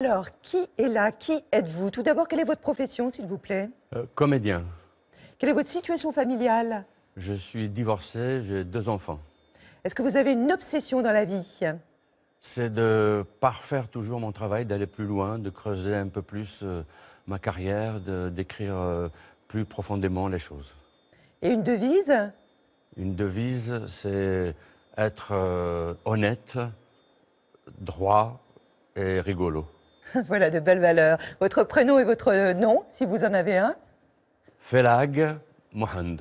Alors, qui est là Qui êtes-vous Tout d'abord, quelle est votre profession, s'il vous plaît euh, Comédien. Quelle est votre situation familiale Je suis divorcé, j'ai deux enfants. Est-ce que vous avez une obsession dans la vie C'est de parfaire toujours mon travail, d'aller plus loin, de creuser un peu plus euh, ma carrière, d'écrire euh, plus profondément les choses. Et une devise Une devise, c'est être honnête, droit et rigolo. Voilà de belles valeurs. Votre prénom et votre nom, si vous en avez un Felag Mohand.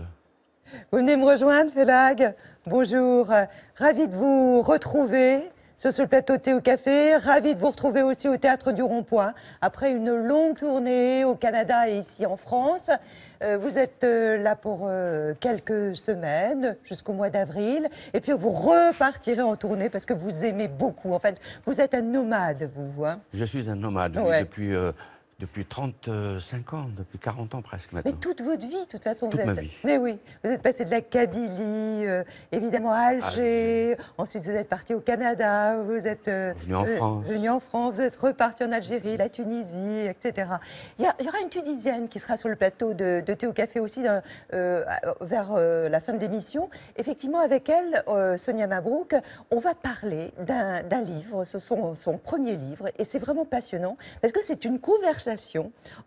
Vous venez me rejoindre, Felag. Bonjour. Ravi de vous retrouver sur ce plateau Thé au Café. Ravi de vous retrouver aussi au Théâtre du Rond-Point. Après une longue tournée au Canada et ici en France, euh, vous êtes euh, là pour euh, quelques semaines, jusqu'au mois d'avril. Et puis vous repartirez en tournée parce que vous aimez beaucoup. En fait, vous êtes un nomade, vous, voyez. Hein. Je suis un nomade, depuis depuis 35 ans, depuis 40 ans presque maintenant. Mais toute votre vie, de toute façon. Toute vous êtes... ma vie. Mais oui, vous êtes passé de la Kabylie, euh, évidemment à Alger, ensuite vous êtes parti au Canada, vous êtes euh, venu en euh, France, venu en France, vous êtes reparti en Algérie, la Tunisie, etc. Il y, aura une Tunisienne qui sera sur le plateau de, de au Café aussi vers la fin de l'émission. Effectivement, avec elle, Sonia Mabrouk, on va parler d'un livre, ce sont son premier livre, et c'est vraiment passionnant parce que c'est une conversation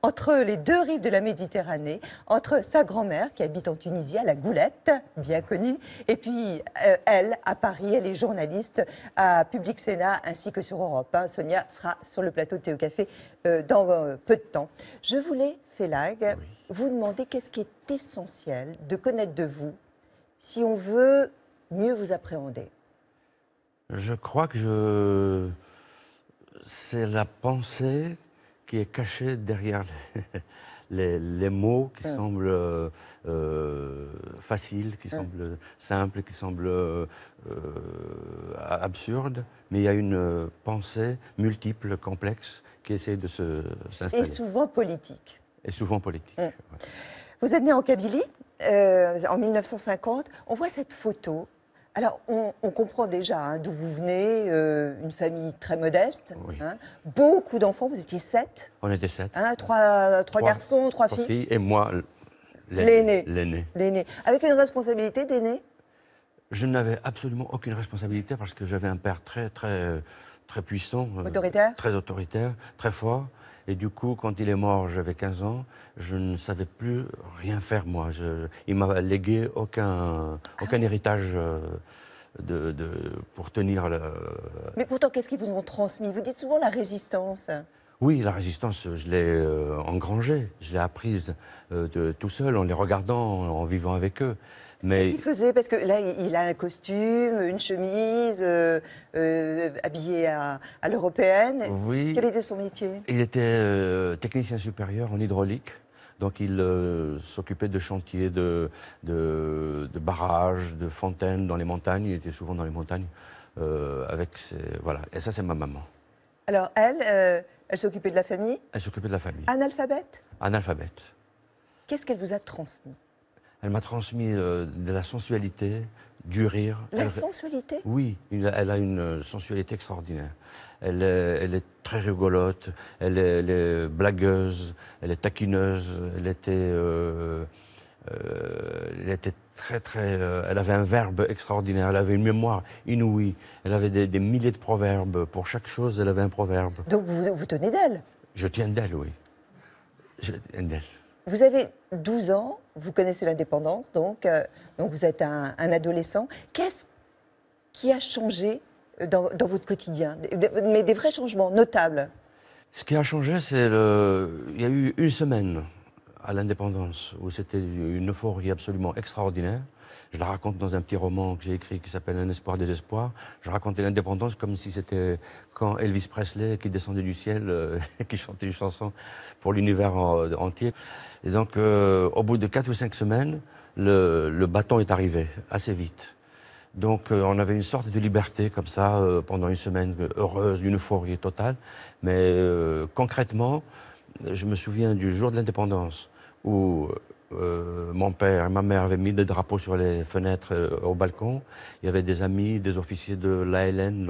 entre les deux rives de la Méditerranée, entre sa grand-mère qui habite en Tunisie, à la Goulette, bien connue, et puis euh, elle, à Paris, elle est journaliste à Public Sénat ainsi que sur Europe. Sonia sera sur le plateau de Théo Café euh, dans euh, peu de temps. Je voulais, Félag, vous demander qu'est-ce qui est essentiel de connaître de vous si on veut mieux vous appréhender. Je crois que je... c'est la pensée qui est caché derrière les, mots qui semblent euh, euh, faciles, qui semblent simples, qui semblent euh, absurdes, mais il y a une pensée multiple, complexe, qui essaie de s'installer. Et souvent politique. Et souvent politique. Vous êtes né en Kabylie, en 1950. On voit cette photo alors, on, comprend déjà hein, d'où vous venez, euh, une famille très modeste. Hein. beaucoup d'enfants, vous étiez sept. On était sept. Hein, trois, trois, garçons, trois, filles. Et moi, l'aîné. L'aîné. Avec une responsabilité d'aîné Je n'avais absolument aucune responsabilité parce que j'avais un père très, très, très puissant. Euh, autoritaire Très autoritaire, très fort. Et du coup, quand il est mort, j'avais 15 ans, je ne savais plus rien faire, moi. Je, il m'a légué aucun, aucun héritage. Euh, de, pour tenir le... Mais pourtant, qu'est-ce qu'ils vous ont transmis Vous dites souvent la résistance. Oui, la résistance, je l'ai euh, engrangée, je l'ai apprise euh, de, tout seul, en les regardant, en, vivant avec eux. Mais... Qu'est-ce qu'il faisait Parce que là, il a un costume, une chemise, euh, habillé à, l'européenne. Oui. Quel était son métier Il était technicien supérieur en hydraulique. Donc il s'occupait de chantiers, de, de, barrages, de fontaines dans les montagnes. Il était souvent dans les montagnes avec ses, voilà. Et ça, c'est ma maman. Alors elle, elle s'occupait de la famille Elle s'occupait de la famille. Analphabète Analphabète. Qu'est-ce qu'elle vous a transmis Elle m'a transmis euh, de la sensualité, du rire. La sensualité Oui, elle a une euh, sensualité extraordinaire. Elle est, très rigolote, elle est, blagueuse, elle est taquineuse, elle était... Euh, euh, elle était très, très. Euh, elle avait un verbe extraordinaire, elle avait une mémoire inouïe, elle avait des, milliers de proverbes. Pour chaque chose, elle avait un proverbe. Donc vous, vous tenez d'elle Je tiens d'elle, oui. d'elle. Vous avez 12 ans, vous connaissez l'indépendance, donc, euh, donc vous êtes un, adolescent. Qu'est-ce qui a changé dans, dans votre quotidien Mais des vrais changements notables. Ce qui a changé, c'est le. Il y a eu une semaine à l'indépendance, où c'était une euphorie absolument extraordinaire. Je la raconte dans un petit roman que j'ai écrit qui s'appelle Un espoir, désespoir. Je racontais l'indépendance comme si c'était quand Elvis Presley, qui descendait du ciel, et euh, qui chantait une chanson pour l'univers euh, entier. Et donc, euh, au bout de quatre ou cinq semaines, le, bâton est arrivé assez vite. Donc on avait une sorte de liberté comme ça pendant une semaine heureuse, une euphorie totale. Mais concrètement, je me souviens du jour de l'indépendance où euh, mon père et ma mère avaient mis des drapeaux sur les fenêtres, euh, au balcon. Il y avait des amis, des officiers de l'ALN,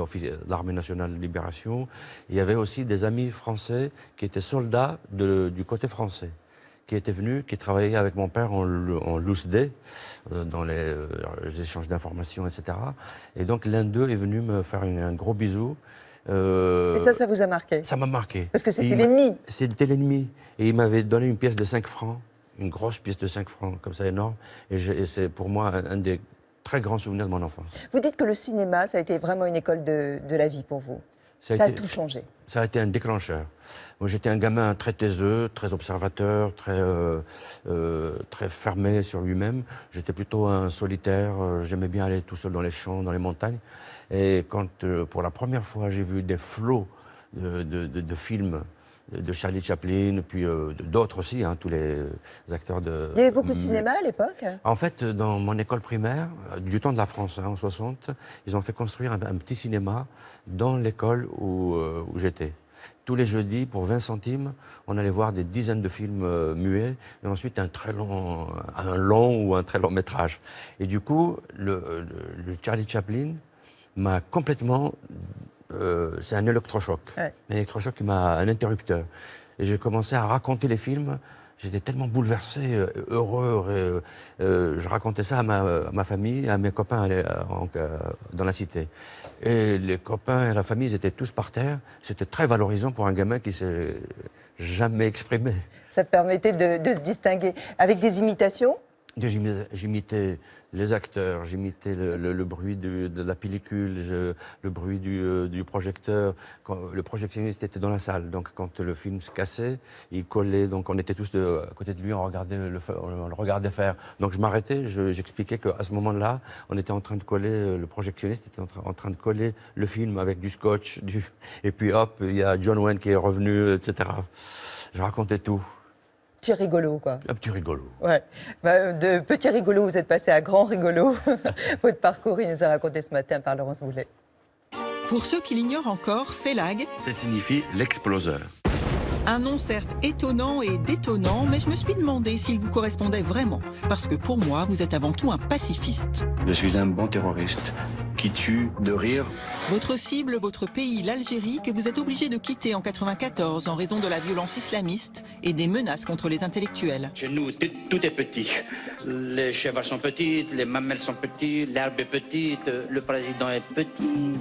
l'Armée nationale de libération. Il y avait aussi des amis français qui étaient soldats du côté français, qui étaient venus, qui travaillaient avec mon père en, en euh, dans les, échanges d'informations, etc. Et donc l'un d'eux est venu me faire un gros bisou. Euh, et ça, ça vous a marqué Ça m'a marqué. Parce que c'était l'ennemi. C'était l'ennemi. Et il m'avait donné une pièce de 5 francs, une grosse pièce de 5 francs, comme ça, énorme. Et, c'est pour moi un, des très grands souvenirs de mon enfance. Vous dites que le cinéma, ça a été vraiment une école de, la vie pour vous. Ça, a, tout changé. Ça a été un déclencheur. Moi, j'étais un gamin très taiseux, très observateur, très, euh, euh, très fermé sur lui-même. J'étais plutôt un solitaire. J'aimais bien aller tout seul dans les champs, dans les montagnes. Et quand, euh, pour la première fois, j'ai vu des flots de, films de Charlie Chaplin, puis euh, d'autres aussi, hein, tous les acteurs de... Il y avait beaucoup de cinéma à l'époque En fait, euh, dans mon école primaire, du temps de la France, hein, en 60, ils ont fait construire un, petit cinéma dans l'école où, j'étais. Tous les jeudis, pour 20 centimes, on allait voir des dizaines de films muets, et ensuite un très long, un long ou un très long métrage. Et du coup, le Charlie Chaplin, m'a complètement. Euh, c'est un électrochoc. Un électrochoc qui m'a. un interrupteur. Et j'ai commencé à raconter les films. J'étais tellement bouleversé, euh, heureux. Euh, je racontais ça à ma, famille, à mes copains dans la cité. Et les copains et la famille, étaient tous par terre. C'était très valorisant pour un gamin qui s'est jamais exprimé. Ça permettait de se distinguer. Avec des imitations J'imitais les acteurs, j'imitais le, bruit de la pellicule, le bruit du, euh, projecteur. le projectionniste était dans la salle, donc quand le film se cassait, il collait, donc on était tous de, à côté de lui, on, regardait le, on le regardait faire. Donc je m'arrêtais, j'expliquais qu'à ce moment-là, on était en train de coller, euh, le projectionniste était en, en, train de coller le film avec du scotch, du... et puis hop, il y a John Wayne qui est revenu, etc. Je racontais tout petit rigolo, quoi. Un petit rigolo. Ouais. Bah, euh, de petit rigolo, vous êtes passé à grand rigolo. Votre parcours, il nous a raconté ce matin par Laurence Boulet. Pour ceux qui l'ignorent encore, Félag. Ça signifie l'exploseur. Un nom certes étonnant et détonnant, mais je me suis demandé s'il vous correspondait vraiment. Parce que pour moi, vous êtes avant tout un pacifiste. Je suis un bon terroriste qui tue de rire. Votre cible, votre pays, l'Algérie, que vous êtes obligé de quitter en 94 en raison de la violence islamiste et des menaces contre les intellectuels. Chez nous, tout est petit. Les chevaux sont petites, les mamelles sont petites, l'herbe est petite, le président est petit.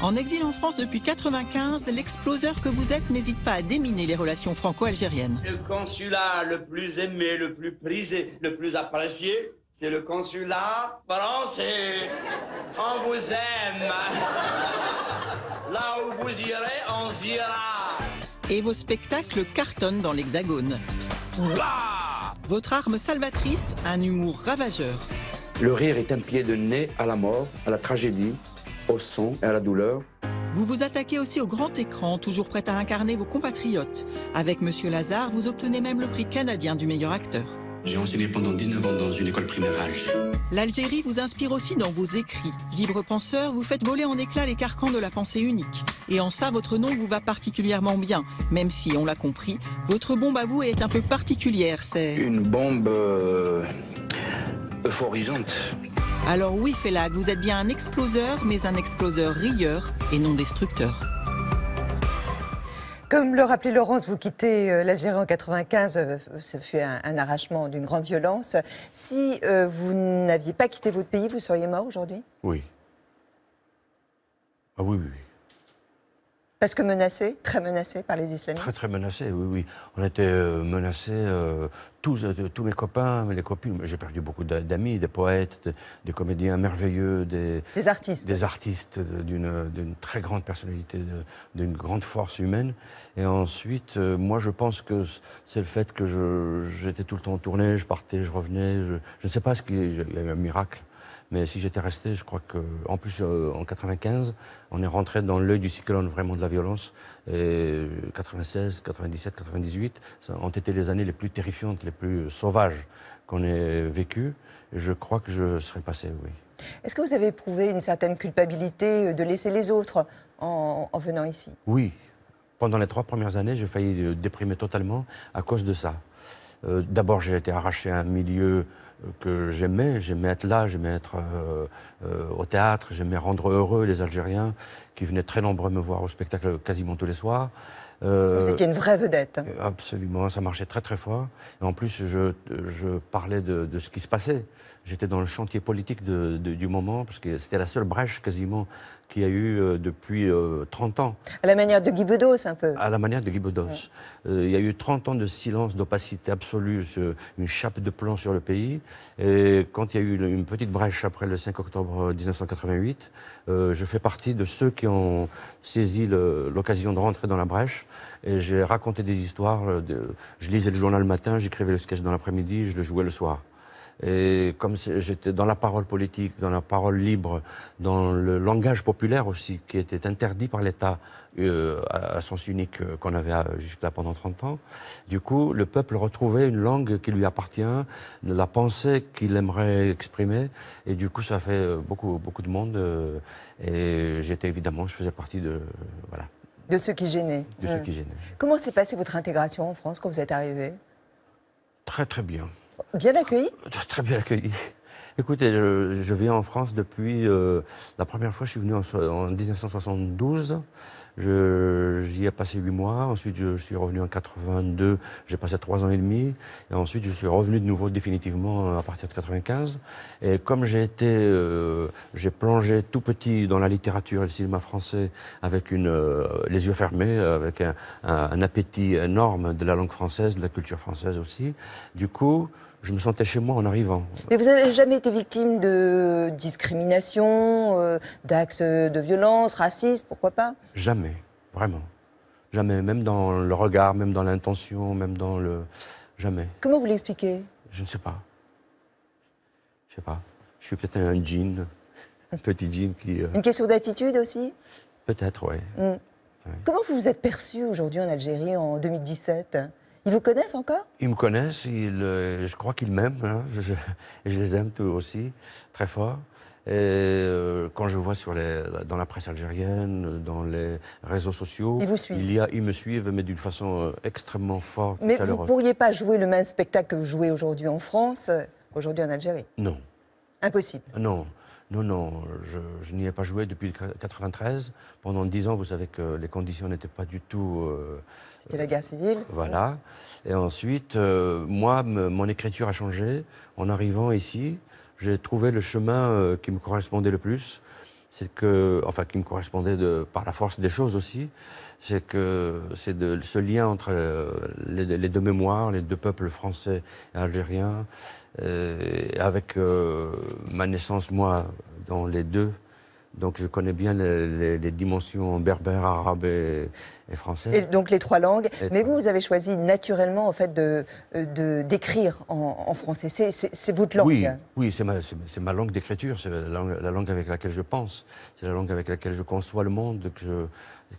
En exil en France depuis 95, l'exploseur que vous êtes n'hésite pas à déminer les relations franco-algériennes. Le consulat le plus aimé, le plus prisé, le plus apprécié, c'est le consulat français. On vous aime. Là où vous irez, on ira. Et vos spectacles cartonnent dans l'Hexagone. Votre arme salvatrice, un humour ravageur. Le rire est un pied de nez à la mort, à la tragédie, au sang et à la douleur. Vous vous attaquez aussi au grand écran, toujours prêt à incarner vos compatriotes. Avec Monsieur Lazare, vous obtenez même le prix canadien du meilleur acteur. J'ai enseigné pendant 19 ans dans une école primaire L'Algérie vous inspire aussi dans vos écrits. Libre penseur, vous faites voler en éclats les carcans de la pensée unique. Et en ça, votre nom vous va particulièrement bien. Même si, on l'a compris, votre bombe à vous est un peu particulière, c'est... Une bombe... Euh, euphorisante. Alors oui, Félag, vous êtes bien un exploseur, mais un exploseur rieur et non destructeur. Comme le rappelait Laurence, vous quittez euh, l'Algérie en 1995. Euh, ce fut un, arrachement d'une grande violence. Si euh, vous n'aviez pas quitté votre pays, vous seriez mort aujourd'hui Oui. Ah oui, oui, oui. Parce que menacé, très menacé par les islamistes Très, très menacé, oui, oui. On était euh, menacé. Euh, tous, euh, tous mes copains, mes copines. J'ai perdu beaucoup d'amis, des poètes, des, comédiens merveilleux, des, des artistes. Des artistes d'une très grande personnalité, d'une grande force humaine. Et ensuite, moi, je pense que c'est le fait que j'étais tout le temps en tournée, je partais, je revenais. Je, ne sais pas ce qui y a un miracle. Mais si j'étais resté, je crois que. En plus, euh, en 95, on est rentré dans l'œil du cyclone vraiment de la violence. Et 96, 97, 98 ça ont été les années les plus terrifiantes, les plus sauvages qu'on ait vécues. je crois que je serais passé, oui. Est-ce que vous avez éprouvé une certaine culpabilité de laisser les autres en, venant ici Oui. Pendant les trois premières années, j'ai failli déprimer totalement à cause de ça. Euh, d'abord, j'ai été arraché à un milieu que j'aimais. J'aimais être là, j'aimais être euh, euh, au théâtre, j'aimais rendre heureux les Algériens qui venaient très nombreux me voir au spectacle quasiment tous les soirs. Vous euh, étiez une vraie vedette. Absolument, ça marchait très très fort. Et en plus, je, parlais de, ce qui se passait. J'étais dans le chantier politique du moment, parce que c'était la seule brèche quasiment qu'il y a eu euh, depuis 30 euh, ans. À la manière de Guy Bedos, un peu. À la manière de Guy Bedos. il y a eu 30 ans de silence, d'opacité absolue, une chape de plomb sur le pays. Et quand il y a eu une petite brèche après le 5 octobre 1988, je fais partie de ceux qui ont saisi l'occasion de rentrer dans la brèche et j'ai raconté des histoires. Euh, de... Je lisais le journal le matin, j'écrivais le sketch dans l'après-midi, je le jouais le soir. Et comme j'étais dans la parole politique, dans la parole libre, dans le langage populaire aussi, qui était interdit par l'État euh, à, sens unique euh, qu'on avait jusque-là pendant 30 ans, du coup, le peuple retrouvait une langue qui lui appartient, la pensée qu'il aimerait exprimer, et du coup, ça fait beaucoup, beaucoup de monde. et j'étais évidemment, je faisais partie de. voilà. De ceux qui gênaient. De qui Comment s'est passée votre intégration en France quand vous êtes arrivé Très très bien. Bien accueilli Très bien accueilli. Écoutez, je, je vis en France depuis. Euh, la première fois, je suis venu en, en 1972. J'y ai passé huit mois. Ensuite, je, suis revenu en 82. J'ai passé trois ans et demi. Et ensuite, je suis revenu de nouveau définitivement à partir de 95. Et comme j'ai été, euh, j'ai plongé tout petit dans la littérature et le cinéma français avec une, euh, les yeux fermés, avec un, un, appétit énorme de la langue française, de la culture française aussi. Du coup, je me sentais chez moi en arrivant. Mais vous n'avez jamais été victime de discrimination, euh, d'actes de violence, racistes, pourquoi pas Jamais, vraiment. Jamais, même dans le regard, même dans l'intention, même dans le... Jamais. Comment vous l'expliquez Je ne sais pas. Je ne sais pas. Je suis peut-être un jean, un petit jean qui... Euh, Une question d'attitude aussi Peut-être, oui. Mm. Comment vous vous êtes perçu aujourd'hui en Algérie en 2017 ils vous connaissent encore Ils me connaissent, euh, je crois qu'ils m'aiment. Hein. Je, les aime tous aussi, très fort. Et euh, quand je vois sur les, dans la presse algérienne, dans les réseaux sociaux, ils, vous il y a, ils me suivent, mais d'une façon euh, extrêmement forte. Mais vous ne pourriez pas jouer le même spectacle que vous jouez aujourd'hui en France, aujourd'hui en Algérie Non. Impossible. Non. Non, non, je, n'y ai pas joué depuis 1993. Pendant dix ans, vous savez que les conditions n'étaient pas du tout... Euh, C'était la guerre civile. Euh, voilà. Et ensuite, euh, moi, mon écriture a changé. En arrivant ici, j'ai trouvé le chemin qui me correspondait le plus. C'est que, enfin, qui me correspondait de, par la force des choses aussi, c'est que c'est de ce lien entre les, les deux mémoires, les deux peuples français et algériens, euh, avec euh, ma naissance, moi, dans les deux donc je connais bien les, dimensions berbères, arabes et, et Et donc les trois langues. Mais vous, vous avez choisi naturellement en fait de euh, d'écrire en, français. C'est votre langue. Oui, oui c'est ma, ma, langue d'écriture. C'est la, langue, avec laquelle je pense. C'est la langue avec laquelle je conçois le monde, que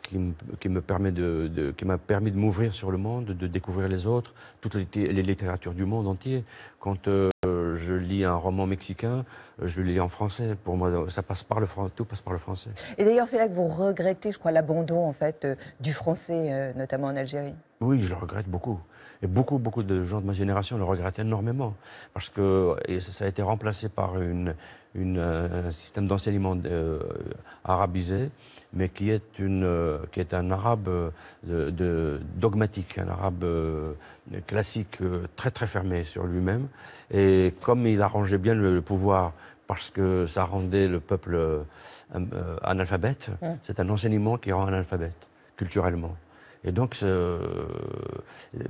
qui, me permet de, qui m'a permis de m'ouvrir sur le monde, de découvrir les autres, toutes les, les littératures du monde entier. Quand euh, je lis un roman mexicain, euh, je le lis en français. Pour moi, euh, ça passe par le français, tout passe par le français. Et d'ailleurs, c'est là que vous regrettez, je crois, l'abandon en fait euh, du français, notamment en Algérie. Oui, je le regrette beaucoup. Et beaucoup, beaucoup de gens de ma génération le regrettent énormément, parce que ça, a été remplacé par euh, un système d'enseignement euh, arabisé, mais qui est, euh, qui est un arabe de, dogmatique, un arabe classique très, très fermé sur lui-même. Et comme il arrangeait bien le, pouvoir parce que ça rendait le peuple analphabète. C'est un enseignement qui rend analphabète, culturellement. Et donc,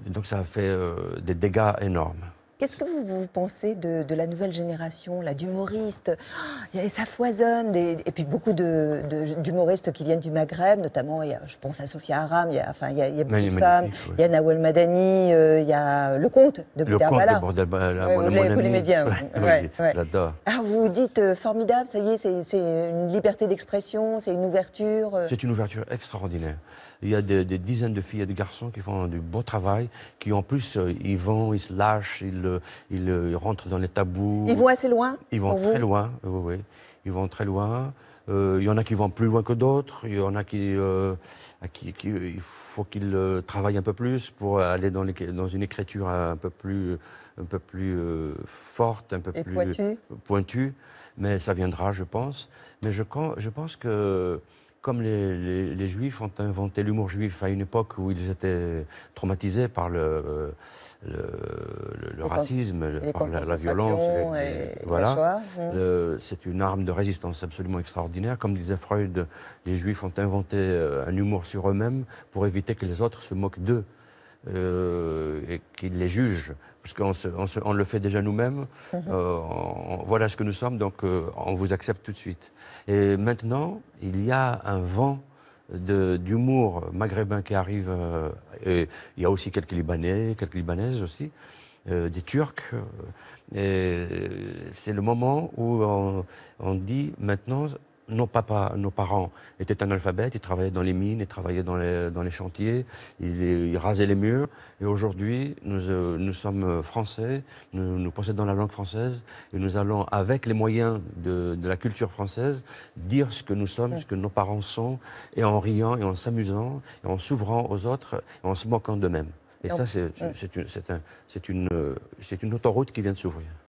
donc ça a fait euh, des dégâts énormes. Qu'est-ce que vous, pensez de, la nouvelle génération, la d'humoristes oh, Ça foisonne, et puis beaucoup d'humoristes de, qui viennent du Maghreb, notamment, je pense à Sophia Aram, il y a, enfin, il y a, il beaucoup de femmes, il y a Nawal Madani, euh, il y a le comte de Boudabala. Le comte de vous l'aimez bien. ouais, ouais. Alors ah, vous dites, euh, formidable, ça y est, c'est une liberté d'expression, c'est une ouverture. C'est une ouverture extraordinaire. Il y a des, dizaines de filles et de garçons qui font du beau travail, qui en plus, euh, ils vont, ils se lâchent, ils, euh, euh, ils, rentrent dans les tabous. Ils vont assez loin Ils vont très loin, oui, oui. Ils vont très loin. Il y en a qui vont plus loin que d'autres. Il y en a qui, qui, il faut qu'ils travaillent un peu plus pour aller dans, les, dans, une écriture un peu plus, un peu plus forte, un peu plus pointue. Mais ça viendra, je pense. Mais je, je pense que comme les, Juifs ont inventé l'humour juif à une époque où ils étaient traumatisés par le, racisme, par la, violence. voilà. Hein. C'est une arme de résistance absolument extraordinaire. Comme disait Freud, les Juifs ont inventé euh, un humour sur eux-mêmes pour éviter que les autres se moquent d'eux. Euh, et qu'il les juge, parce on le fait déjà nous-mêmes. Mhm. Euh, voilà ce que nous sommes, donc euh, on vous accepte tout de suite. Et maintenant, il y a un vent d'humour maghrébin qui arrive. et il y a aussi quelques Libanais, quelques Libanaises aussi. des Turcs. et c'est le moment où on, on dit maintenant, nos, nos parents étaient analphabètes, ils travaillaient dans les mines, ils travaillaient dans les, chantiers, ils, rasaient les murs. Et aujourd'hui, nous, euh, sommes français, nous, possédons la langue française et nous allons, avec les moyens de, la culture française, dire ce que nous sommes, ce que nos parents sont, et en riant, et en s'amusant, et en s'ouvrant aux autres, et en se moquant d'eux-mêmes. Et, ça, c'est une autoroute qui vient de s'ouvrir.